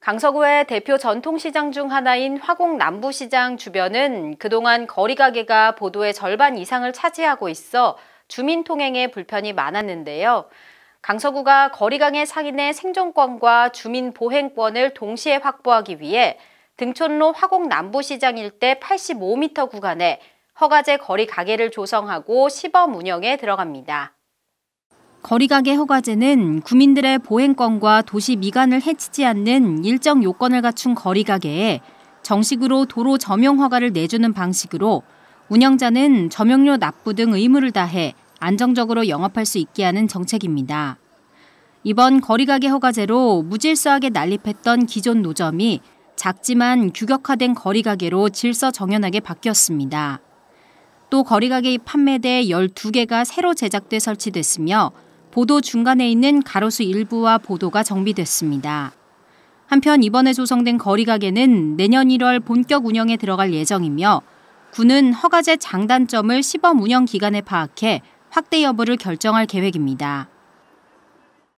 강서구의 대표 전통시장 중 하나인 화곡 남부시장 주변은 그동안 거리가게가 보도의 절반 이상을 차지하고 있어 주민 통행에 불편이 많았는데요. 강서구가 거리강의 상인의 생존권과 주민 보행권을 동시에 확보하기 위해 등촌로 화곡 남부시장 일대 85m 구간에 허가제 거리 가게를 조성하고 시범 운영에 들어갑니다. 거리가게 허가제는 구민들의 보행권과 도시 미관을 해치지 않는 일정 요건을 갖춘 거리가게에 정식으로 도로 점용 허가를 내주는 방식으로 운영자는 점용료 납부 등 의무를 다해 안정적으로 영업할 수 있게 하는 정책입니다. 이번 거리가게 허가제로 무질서하게 난립했던 기존 노점이 작지만 규격화된 거리가게로 질서 정연하게 바뀌었습니다. 또 거리가게 판매대 12개가 새로 제작돼 설치됐으며 보도 중간에 있는 가로수 일부와 보도가 정비됐습니다. 한편 이번에 조성된 거리가게는 내년 1월 본격 운영에 들어갈 예정이며 군은 허가제 장단점을 시범 운영 기간에 파악해 확대 여부를 결정할 계획입니다.